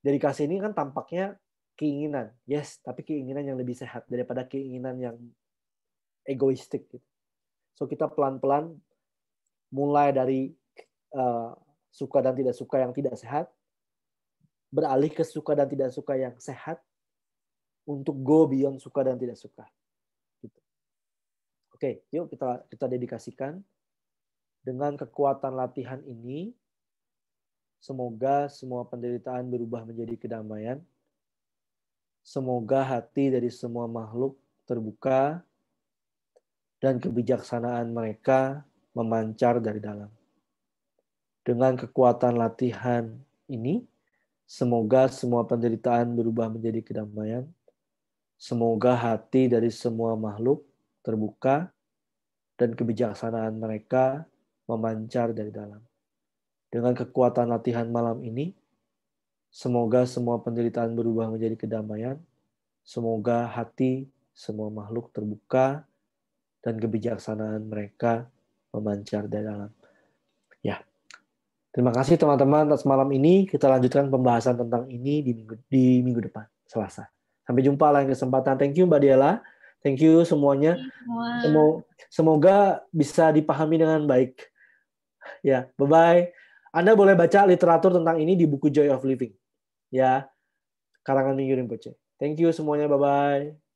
dedikasi ini kan tampaknya keinginan yes tapi keinginan yang lebih sehat daripada keinginan yang egoistik gitu. so kita pelan-pelan mulai dari uh, suka dan tidak suka yang tidak sehat beralih ke suka dan tidak suka yang sehat untuk go beyond suka dan tidak suka gitu. oke yuk kita kita dedikasikan dengan kekuatan latihan ini Semoga semua penderitaan berubah menjadi kedamaian. Semoga hati dari semua makhluk terbuka dan kebijaksanaan mereka memancar dari dalam. Dengan kekuatan latihan ini, semoga semua penderitaan berubah menjadi kedamaian. Semoga hati dari semua makhluk terbuka dan kebijaksanaan mereka memancar dari dalam. Dengan kekuatan latihan malam ini, Semoga semua penderitaan berubah menjadi kedamaian. Semoga hati semua makhluk terbuka dan kebijaksanaan mereka memancar dari dalam. Ya. Terima kasih teman-teman atas malam ini. Kita lanjutkan pembahasan tentang ini di minggu, di minggu depan, Selasa. Sampai jumpa lain kesempatan. Thank you Mbak Diela. Thank you semuanya. Semoga bisa dipahami dengan baik. Ya, bye-bye. Anda boleh baca literatur tentang ini di buku Joy of Living ya karangan Minggu Rinpoche. Thank you semuanya, bye-bye.